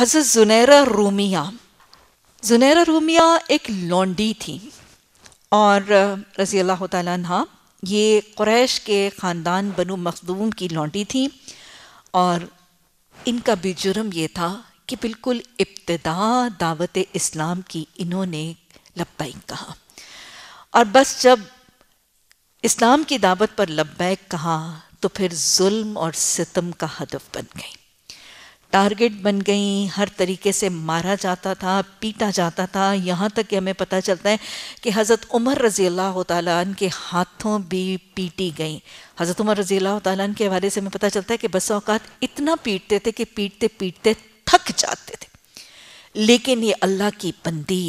हजरत जुनैरा रूमिया जुनैरा रूमिया एक लौंडी थी और रज़ी अल्लाह तह ये क्रैश के ख़ानदान बनु मखदूम की लौंडी थी और इनका भी जुर्म ये था कि बिल्कुल इब्तदा दावत इस्लाम की इन्होंने लब्बैक कहा और बस जब इस्लाम की दावत पर लब्बैक कहा तो फिर जुल्म और सितम का हदफ बन गई टारगेट बन गई हर तरीके से मारा जाता था पीटा जाता था यहाँ तक कि हमें पता चलता है कि हज़रत उमर रज़ी अल्लाह तन के हाथों भी पीटी गई हज़रत उमर रज़ी अल्लाह तन के हवाले से हमें पता चलता है कि बस अवकात इतना पीटते थे कि पीटते पीटते थक जाते थे लेकिन ये अल्लाह की बंदी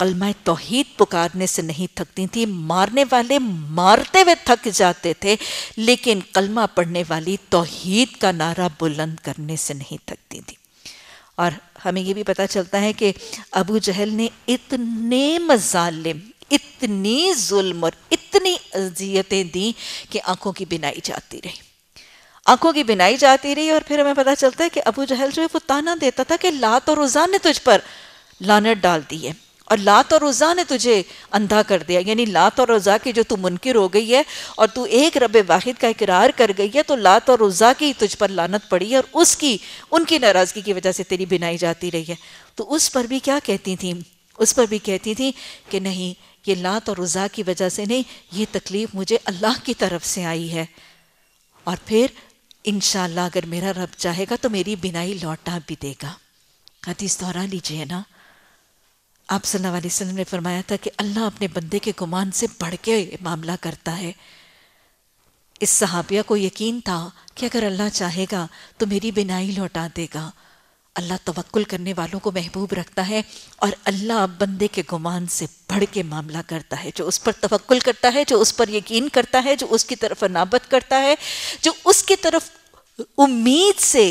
कलमा तोहद पुकारने से नहीं थकती थी मारने वाले मारते हुए थक जाते थे लेकिन कलमा पढ़ने वाली तोहद का नारा बुलंद करने से नहीं थकती थी और हमें ये भी पता चलता है कि अबू जहल ने इतने मजालिम इतनी जुल्म और इतनी अजियतें दी कि आंखों की बिनाई जाती रही आंखों की बिनाई जाती रही और फिर हमें पता चलता है कि अबू जहल जो है वो ताना देता था कि लात और रोजान ने तुझ पर लानत डाल दी है और लात और रज़ा ने तुझे अंधा कर दिया यानी लात और रज़ा की जो तू मुनकर हो गई है और तू एक रब वाहिद का इकरार कर गई है तो लात और रज़ा की तुझ पर लानत पड़ी है और उसकी उनकी नाराज़गी की वजह से तेरी बिनाई जाती रही है तो उस पर भी क्या कहती थी उस पर भी कहती थी कि नहीं ये लात और रज़ा की वजह से नहीं ये तकलीफ़ मुझे अल्लाह की तरफ से आई है और फिर इन अगर मेरा रब चाहेगा तो मेरी बिनाई लौटा भी देगा हदीस दोहरा लीजिए ना आप सल्लल्लाहु अलैहि वसल्लम ने फरमाया था कि अल्लाह अपने बंदे के गुमान से बढ़ के मामला करता है इस सहाबिया को यकीन था कि अगर अल्लाह चाहेगा तो मेरी बिनाई लौटा देगा अल्लाह तवक्ल करने वालों को महबूब रखता है और अल्लाह बंदे के गुमान से बढ़ के मामला करता है जो उस पर तवक्ल करता है जो उस पर यकीन करता है जो उसकी तरफ अनाबत करता है जो उसकी तरफ उम्मीद से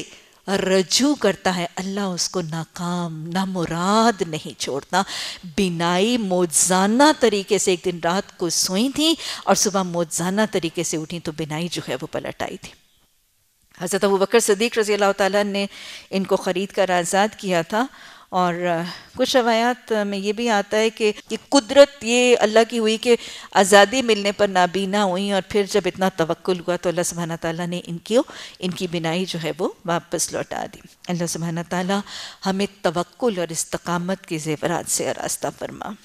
रजू करता है अल्लाह उसको नाकाम ना मुराद नहीं छोड़ता बिनाई मोजाना तरीके से एक दिन रात को सोई थी और सुबह मोजाना तरीके से उठी तो बिनाई जो है वो पलट आई थी हज़रत अबू बकर सदीक रज़ी अल्लाह ताला ने इनको ख़रीद कर आज़ाद किया था और कुछ रवायात में ये भी आता है कि ये कुदरत ये अल्लाह की हुई कि आज़ादी मिलने पर नाबीना हुई और फिर जब इतना तवक्ल हुआ तो अल्लाह सुबहाना ताली ने इनकी इनकी बिनाई जो है वो वापस लौटा दी अल्लाह सुबहाना ताली हमें तवक्ल और इस्तकामत के जेवरात से रास्ता फरमा